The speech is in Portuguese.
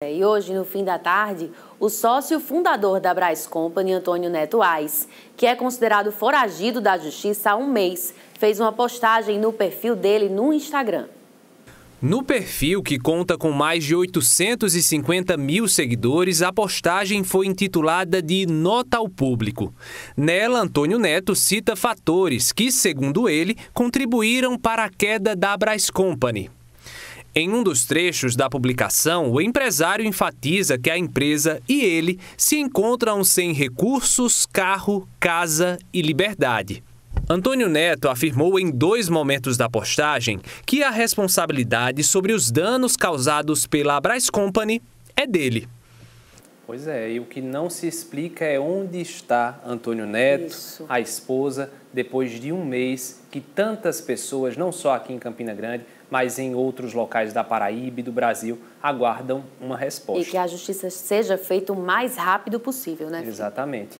É, e hoje, no fim da tarde, o sócio fundador da Brás Company, Antônio Neto Ais, que é considerado foragido da justiça há um mês, fez uma postagem no perfil dele no Instagram. No perfil, que conta com mais de 850 mil seguidores, a postagem foi intitulada de Nota ao Público. Nela, Antônio Neto cita fatores que, segundo ele, contribuíram para a queda da Brás Company. Em um dos trechos da publicação, o empresário enfatiza que a empresa e ele se encontram sem recursos, carro, casa e liberdade. Antônio Neto afirmou em dois momentos da postagem que a responsabilidade sobre os danos causados pela Brás Company é dele. Pois é, e o que não se explica é onde está Antônio Neto, Isso. a esposa, depois de um mês que tantas pessoas, não só aqui em Campina Grande, mas em outros locais da Paraíba e do Brasil, aguardam uma resposta. E que a justiça seja feita o mais rápido possível, né? Filho? Exatamente.